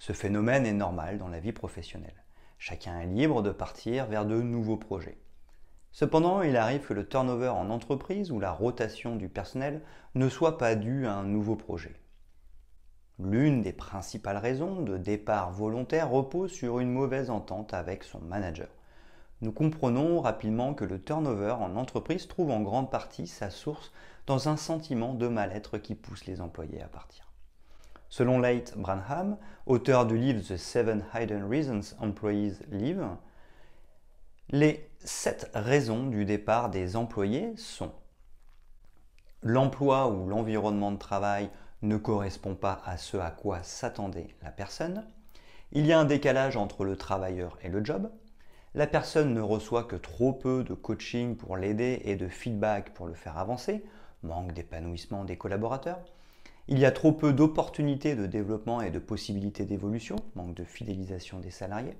Ce phénomène est normal dans la vie professionnelle. Chacun est libre de partir vers de nouveaux projets. Cependant, il arrive que le turnover en entreprise ou la rotation du personnel ne soit pas dû à un nouveau projet. L'une des principales raisons de départ volontaire repose sur une mauvaise entente avec son manager. Nous comprenons rapidement que le turnover en entreprise trouve en grande partie sa source dans un sentiment de mal-être qui pousse les employés à partir. Selon Light Branham, auteur du livre The Seven Hidden Reasons Employees Leave, les sept raisons du départ des employés sont l'emploi ou l'environnement de travail ne correspond pas à ce à quoi s'attendait la personne, il y a un décalage entre le travailleur et le job, la personne ne reçoit que trop peu de coaching pour l'aider et de feedback pour le faire avancer, manque d'épanouissement des collaborateurs, il y a trop peu d'opportunités de développement et de possibilités d'évolution, manque de fidélisation des salariés.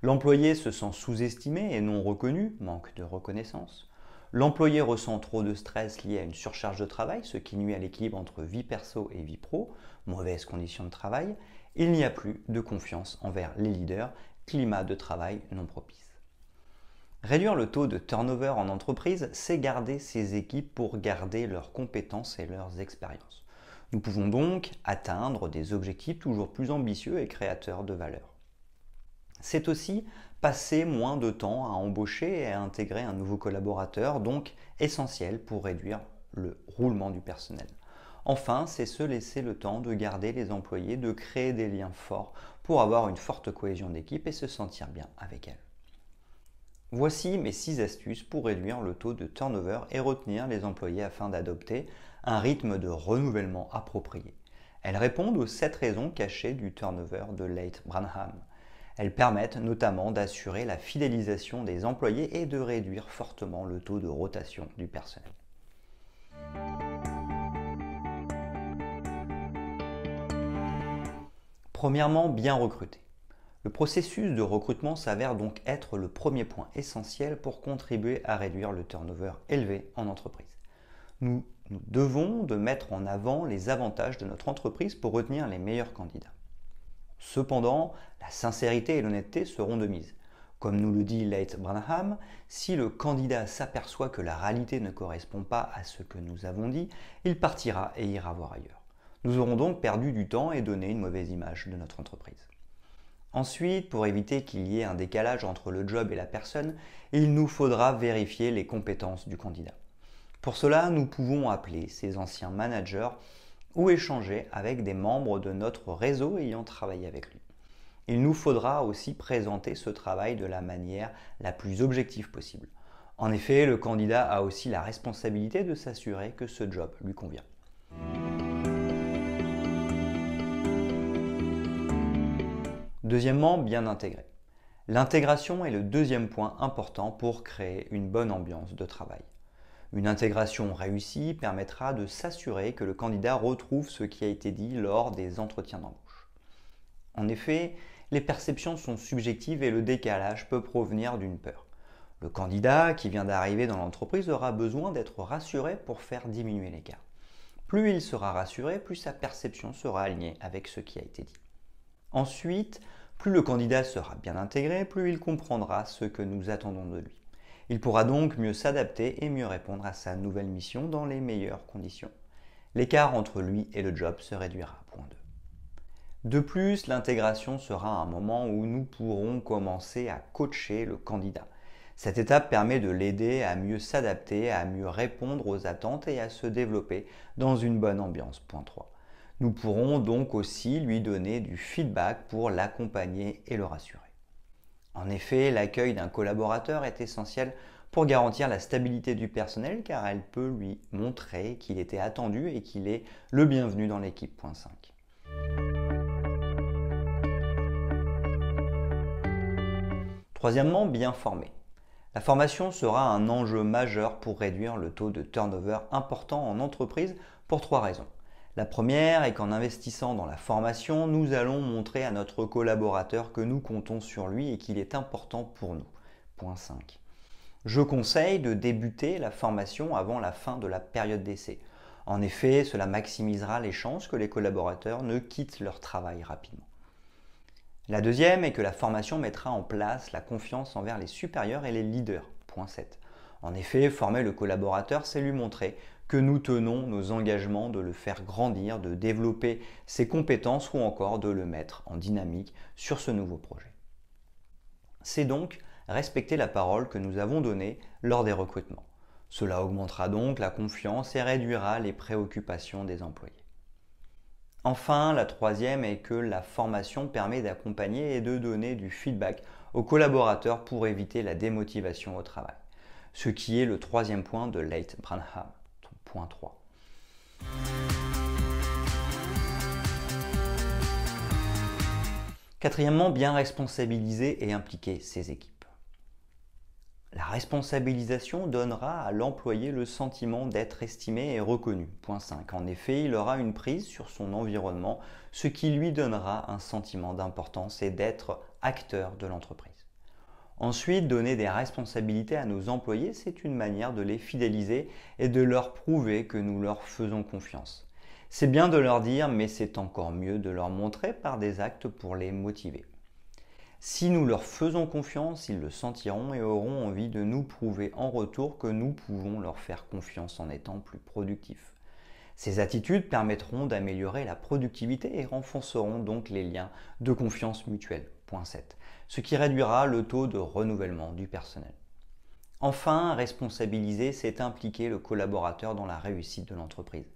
L'employé se sent sous-estimé et non reconnu, manque de reconnaissance. L'employé ressent trop de stress lié à une surcharge de travail, ce qui nuit à l'équilibre entre vie perso et vie pro, mauvaises conditions de travail. Il n'y a plus de confiance envers les leaders, climat de travail non propice. Réduire le taux de turnover en entreprise, c'est garder ses équipes pour garder leurs compétences et leurs expériences. Nous pouvons donc atteindre des objectifs toujours plus ambitieux et créateurs de valeur. C'est aussi passer moins de temps à embaucher et à intégrer un nouveau collaborateur, donc essentiel pour réduire le roulement du personnel. Enfin, c'est se laisser le temps de garder les employés, de créer des liens forts pour avoir une forte cohésion d'équipe et se sentir bien avec elle. Voici mes 6 astuces pour réduire le taux de turnover et retenir les employés afin d'adopter un rythme de renouvellement approprié. Elles répondent aux sept raisons cachées du turnover de leight Branham. Elles permettent notamment d'assurer la fidélisation des employés et de réduire fortement le taux de rotation du personnel. Premièrement, bien recruter. Le processus de recrutement s'avère donc être le premier point essentiel pour contribuer à réduire le turnover élevé en entreprise. Nous nous devons de mettre en avant les avantages de notre entreprise pour retenir les meilleurs candidats. Cependant, la sincérité et l'honnêteté seront de mise. Comme nous le dit Leith Branham, si le candidat s'aperçoit que la réalité ne correspond pas à ce que nous avons dit, il partira et ira voir ailleurs. Nous aurons donc perdu du temps et donné une mauvaise image de notre entreprise. Ensuite, pour éviter qu'il y ait un décalage entre le job et la personne, il nous faudra vérifier les compétences du candidat. Pour cela, nous pouvons appeler ces anciens managers ou échanger avec des membres de notre réseau ayant travaillé avec lui. Il nous faudra aussi présenter ce travail de la manière la plus objective possible. En effet, le candidat a aussi la responsabilité de s'assurer que ce job lui convient. Deuxièmement, bien intégrer. L'intégration est le deuxième point important pour créer une bonne ambiance de travail. Une intégration réussie permettra de s'assurer que le candidat retrouve ce qui a été dit lors des entretiens d'embauche. En effet, les perceptions sont subjectives et le décalage peut provenir d'une peur. Le candidat qui vient d'arriver dans l'entreprise aura besoin d'être rassuré pour faire diminuer l'écart. Plus il sera rassuré, plus sa perception sera alignée avec ce qui a été dit. Ensuite, plus le candidat sera bien intégré, plus il comprendra ce que nous attendons de lui. Il pourra donc mieux s'adapter et mieux répondre à sa nouvelle mission dans les meilleures conditions. L'écart entre lui et le job se réduira. De plus, l'intégration sera un moment où nous pourrons commencer à coacher le candidat. Cette étape permet de l'aider à mieux s'adapter, à mieux répondre aux attentes et à se développer dans une bonne ambiance. Nous pourrons donc aussi lui donner du feedback pour l'accompagner et le rassurer. En effet, l'accueil d'un collaborateur est essentiel pour garantir la stabilité du personnel car elle peut lui montrer qu'il était attendu et qu'il est le bienvenu dans l'équipe. Troisièmement, bien former La formation sera un enjeu majeur pour réduire le taux de turnover important en entreprise pour trois raisons. La première est qu'en investissant dans la formation, nous allons montrer à notre collaborateur que nous comptons sur lui et qu'il est important pour nous. Point 5. Je conseille de débuter la formation avant la fin de la période d'essai. En effet, cela maximisera les chances que les collaborateurs ne quittent leur travail rapidement. La deuxième est que la formation mettra en place la confiance envers les supérieurs et les leaders. 7. En effet, former le collaborateur, c'est lui montrer que nous tenons nos engagements de le faire grandir, de développer ses compétences ou encore de le mettre en dynamique sur ce nouveau projet. C'est donc respecter la parole que nous avons donnée lors des recrutements. Cela augmentera donc la confiance et réduira les préoccupations des employés. Enfin, la troisième est que la formation permet d'accompagner et de donner du feedback aux collaborateurs pour éviter la démotivation au travail, ce qui est le troisième point de Leight Branham. 3. Quatrièmement, bien responsabiliser et impliquer ses équipes. La responsabilisation donnera à l'employé le sentiment d'être estimé et reconnu. Point 5. En effet, il aura une prise sur son environnement, ce qui lui donnera un sentiment d'importance et d'être acteur de l'entreprise. Ensuite, donner des responsabilités à nos employés, c'est une manière de les fidéliser et de leur prouver que nous leur faisons confiance. C'est bien de leur dire, mais c'est encore mieux de leur montrer par des actes pour les motiver. Si nous leur faisons confiance, ils le sentiront et auront envie de nous prouver en retour que nous pouvons leur faire confiance en étant plus productifs. Ces attitudes permettront d'améliorer la productivité et renforceront donc les liens de confiance mutuelle ce qui réduira le taux de renouvellement du personnel. Enfin, responsabiliser, c'est impliquer le collaborateur dans la réussite de l'entreprise.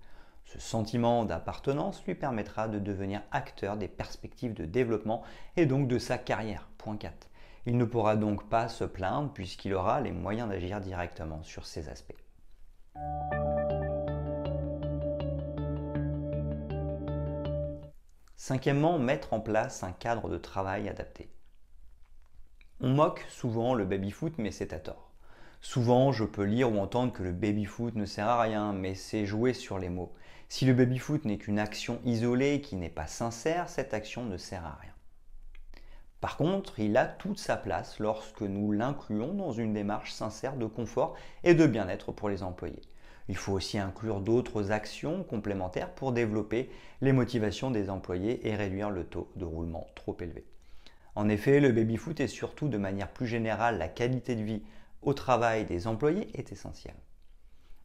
Ce sentiment d'appartenance lui permettra de devenir acteur des perspectives de développement et donc de sa carrière. Il ne pourra donc pas se plaindre puisqu'il aura les moyens d'agir directement sur ces aspects. Cinquièmement, mettre en place un cadre de travail adapté. On moque souvent le baby-foot, mais c'est à tort. Souvent, je peux lire ou entendre que le baby-foot ne sert à rien, mais c'est jouer sur les mots. Si le baby-foot n'est qu'une action isolée qui n'est pas sincère, cette action ne sert à rien. Par contre, il a toute sa place lorsque nous l'incluons dans une démarche sincère de confort et de bien-être pour les employés. Il faut aussi inclure d'autres actions complémentaires pour développer les motivations des employés et réduire le taux de roulement trop élevé. En effet, le baby-foot et surtout de manière plus générale la qualité de vie au travail des employés est essentielle.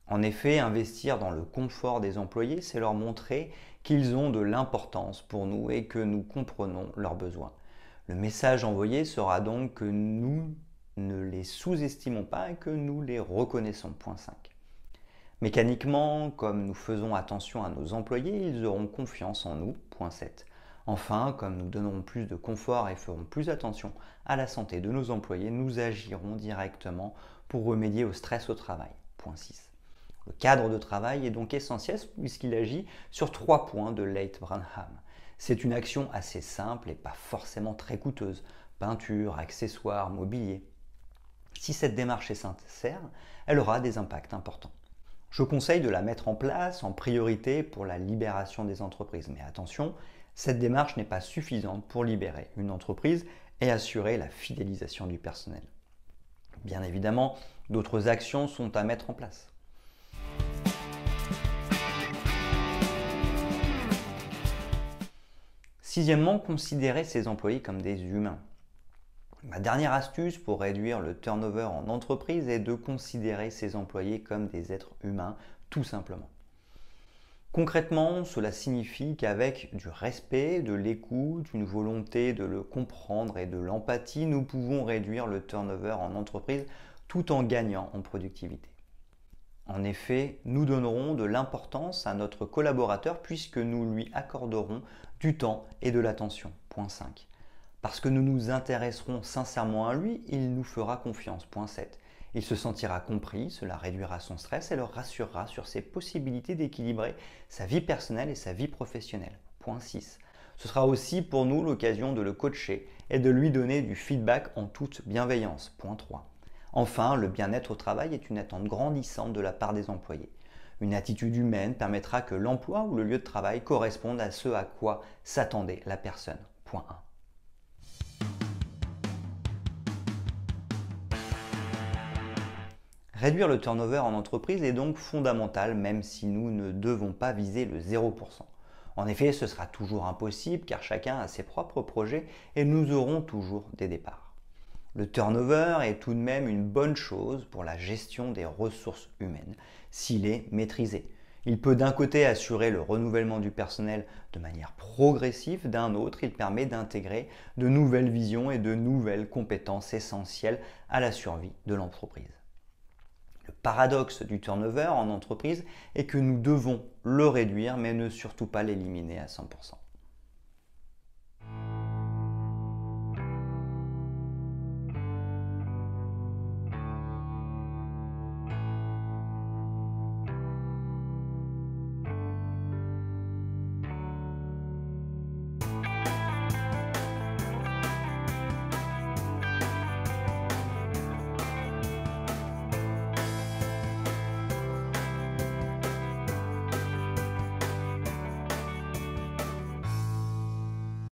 En effet, investir dans le confort des employés, c'est leur montrer qu'ils ont de l'importance pour nous et que nous comprenons leurs besoins. Le message envoyé sera donc que nous ne les sous-estimons pas et que nous les reconnaissons. Point 5. Mécaniquement, comme nous faisons attention à nos employés, ils auront confiance en nous. Enfin, comme nous donnerons plus de confort et ferons plus attention à la santé de nos employés, nous agirons directement pour remédier au stress au travail. Le cadre de travail est donc essentiel puisqu'il agit sur trois points de leight Branham. C'est une action assez simple et pas forcément très coûteuse. Peinture, accessoires, mobilier. Si cette démarche est sincère, elle aura des impacts importants. Je conseille de la mettre en place en priorité pour la libération des entreprises. Mais attention, cette démarche n'est pas suffisante pour libérer une entreprise et assurer la fidélisation du personnel. Bien évidemment, d'autres actions sont à mettre en place. Sixièmement, considérer ses employés comme des humains. Ma dernière astuce pour réduire le turnover en entreprise est de considérer ses employés comme des êtres humains, tout simplement. Concrètement, cela signifie qu'avec du respect, de l'écoute, une volonté de le comprendre et de l'empathie, nous pouvons réduire le turnover en entreprise tout en gagnant en productivité. En effet, nous donnerons de l'importance à notre collaborateur puisque nous lui accorderons du temps et de l'attention. Point 5. Parce que nous nous intéresserons sincèrement à lui, il nous fera confiance. Il se sentira compris, cela réduira son stress et le rassurera sur ses possibilités d'équilibrer sa vie personnelle et sa vie professionnelle. 6. Ce sera aussi pour nous l'occasion de le coacher et de lui donner du feedback en toute bienveillance. 3. Enfin, le bien-être au travail est une attente grandissante de la part des employés. Une attitude humaine permettra que l'emploi ou le lieu de travail corresponde à ce à quoi s'attendait la personne. 1. Réduire le turnover en entreprise est donc fondamental même si nous ne devons pas viser le 0%. En effet, ce sera toujours impossible car chacun a ses propres projets et nous aurons toujours des départs. Le turnover est tout de même une bonne chose pour la gestion des ressources humaines s'il est maîtrisé. Il peut d'un côté assurer le renouvellement du personnel de manière progressive, d'un autre il permet d'intégrer de nouvelles visions et de nouvelles compétences essentielles à la survie de l'entreprise. Le paradoxe du turnover en entreprise est que nous devons le réduire mais ne surtout pas l'éliminer à 100%.